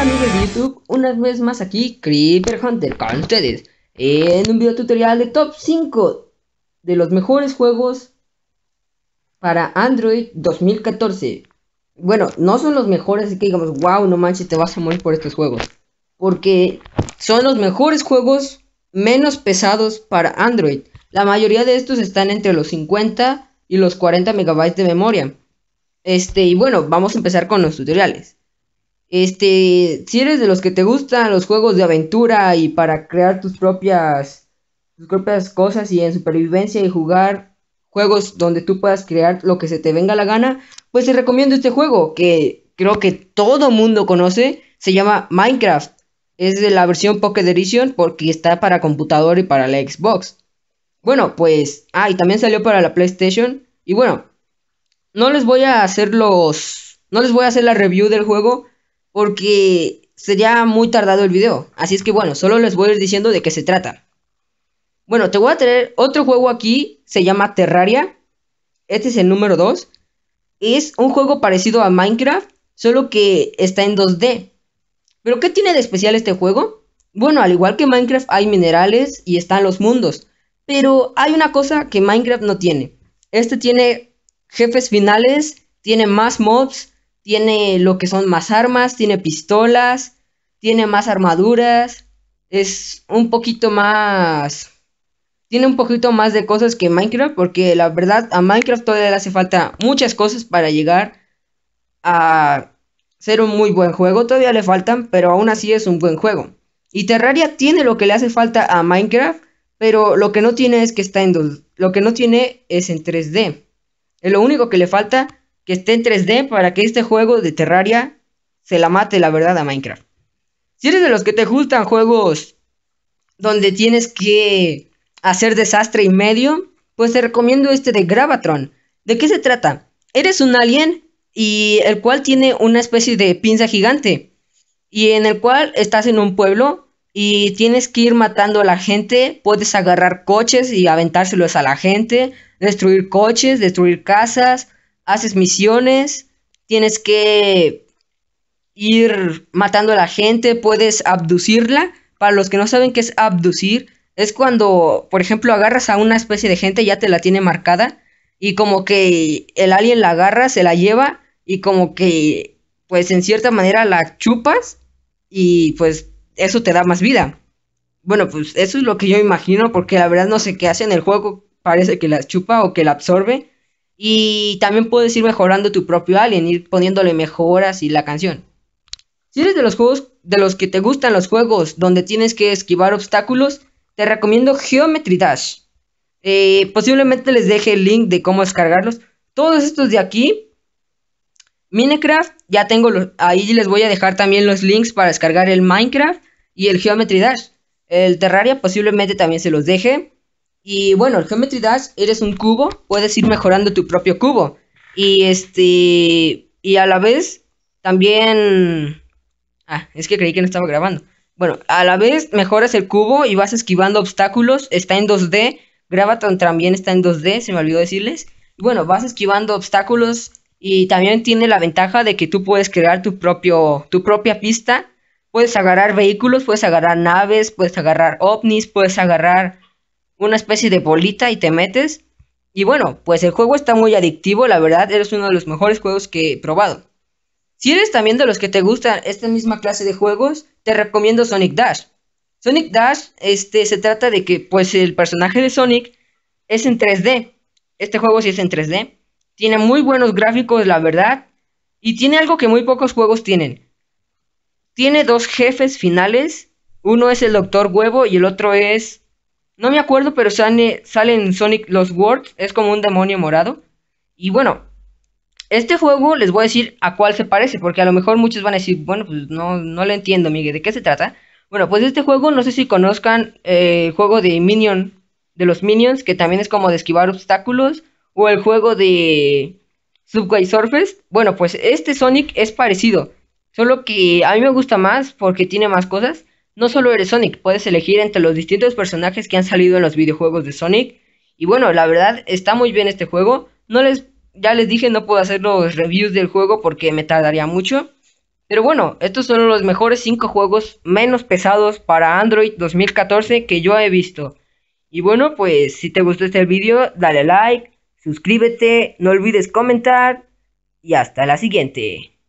amigos de YouTube, una vez más aquí Creeper Hunter con ustedes en un video tutorial de top 5 de los mejores juegos para Android 2014. Bueno, no son los mejores, así que digamos, wow, no manches, te vas a morir por estos juegos. Porque son los mejores juegos menos pesados para Android. La mayoría de estos están entre los 50 y los 40 megabytes de memoria. Este, y bueno, vamos a empezar con los tutoriales. Este, si eres de los que te gustan los juegos de aventura y para crear tus propias, tus propias cosas y en supervivencia y jugar juegos donde tú puedas crear lo que se te venga la gana, pues te recomiendo este juego que creo que todo mundo conoce, se llama Minecraft. Es de la versión Pocket Edition porque está para computador y para la Xbox. Bueno, pues, ah, y también salió para la PlayStation y bueno, no les voy a hacer los no les voy a hacer la review del juego porque sería muy tardado el video. Así es que bueno, solo les voy a ir diciendo de qué se trata. Bueno, te voy a traer otro juego aquí, se llama Terraria. Este es el número 2. Es un juego parecido a Minecraft, solo que está en 2D. ¿Pero qué tiene de especial este juego? Bueno, al igual que Minecraft hay minerales y están los mundos. Pero hay una cosa que Minecraft no tiene. Este tiene jefes finales, tiene más mobs tiene lo que son más armas, tiene pistolas, tiene más armaduras, es un poquito más... Tiene un poquito más de cosas que Minecraft, porque la verdad a Minecraft todavía le hace falta muchas cosas para llegar a ser un muy buen juego. Todavía le faltan, pero aún así es un buen juego. Y Terraria tiene lo que le hace falta a Minecraft, pero lo que no tiene es que está en 2D... lo que no tiene es en 3D. Es lo único que le falta que esté en 3D para que este juego de Terraria se la mate la verdad a Minecraft. Si eres de los que te gustan juegos donde tienes que hacer desastre y medio, pues te recomiendo este de Gravatron. ¿De qué se trata? Eres un alien y el cual tiene una especie de pinza gigante y en el cual estás en un pueblo y tienes que ir matando a la gente, puedes agarrar coches y aventárselos a la gente, destruir coches, destruir casas, haces misiones, tienes que ir matando a la gente, puedes abducirla. Para los que no saben qué es abducir, es cuando, por ejemplo, agarras a una especie de gente, ya te la tiene marcada, y como que el alien la agarra, se la lleva, y como que, pues en cierta manera la chupas, y pues eso te da más vida. Bueno, pues eso es lo que yo imagino, porque la verdad no sé qué hace en el juego, parece que la chupa o que la absorbe, y también puedes ir mejorando tu propio alien, ir poniéndole mejoras y la canción. Si eres de los juegos de los que te gustan los juegos donde tienes que esquivar obstáculos, te recomiendo Geometry Dash. Eh, posiblemente les deje el link de cómo descargarlos. Todos estos de aquí, Minecraft, ya tengo los, ahí les voy a dejar también los links para descargar el Minecraft y el Geometry Dash. El Terraria posiblemente también se los deje. Y bueno, el Geometry Dash eres un cubo, puedes ir mejorando tu propio cubo. Y este. Y a la vez, también. Ah, es que creí que no estaba grabando. Bueno, a la vez mejoras el cubo y vas esquivando obstáculos. Está en 2D. tan también está en 2D, se me olvidó decirles. bueno, vas esquivando obstáculos. Y también tiene la ventaja de que tú puedes crear tu, propio, tu propia pista. Puedes agarrar vehículos, puedes agarrar naves, puedes agarrar ovnis, puedes agarrar una especie de bolita y te metes. Y bueno, pues el juego está muy adictivo, la verdad, eres uno de los mejores juegos que he probado. Si eres también de los que te gustan esta misma clase de juegos, te recomiendo Sonic Dash. Sonic Dash, este, se trata de que, pues, el personaje de Sonic es en 3D. Este juego sí es en 3D. Tiene muy buenos gráficos, la verdad. Y tiene algo que muy pocos juegos tienen. Tiene dos jefes finales. Uno es el Doctor Huevo y el otro es no me acuerdo, pero sale, en Sonic Los Words. Es como un demonio morado. Y bueno, este juego les voy a decir a cuál se parece, porque a lo mejor muchos van a decir, bueno, pues no, no lo entiendo, Miguel, ¿de qué se trata? Bueno, pues este juego, no sé si conozcan eh, el juego de Minion, de los Minions, que también es como de esquivar obstáculos, o el juego de Subway Surfers. Bueno, pues este Sonic es parecido, solo que a mí me gusta más porque tiene más cosas. No solo eres Sonic, puedes elegir entre los distintos personajes que han salido en los videojuegos de Sonic. Y bueno, la verdad está muy bien este juego. No les, ya les dije, no puedo hacer los reviews del juego porque me tardaría mucho. Pero bueno, estos son los mejores 5 juegos menos pesados para Android 2014 que yo he visto. Y bueno, pues si te gustó este video, dale like, suscríbete, no olvides comentar y hasta la siguiente.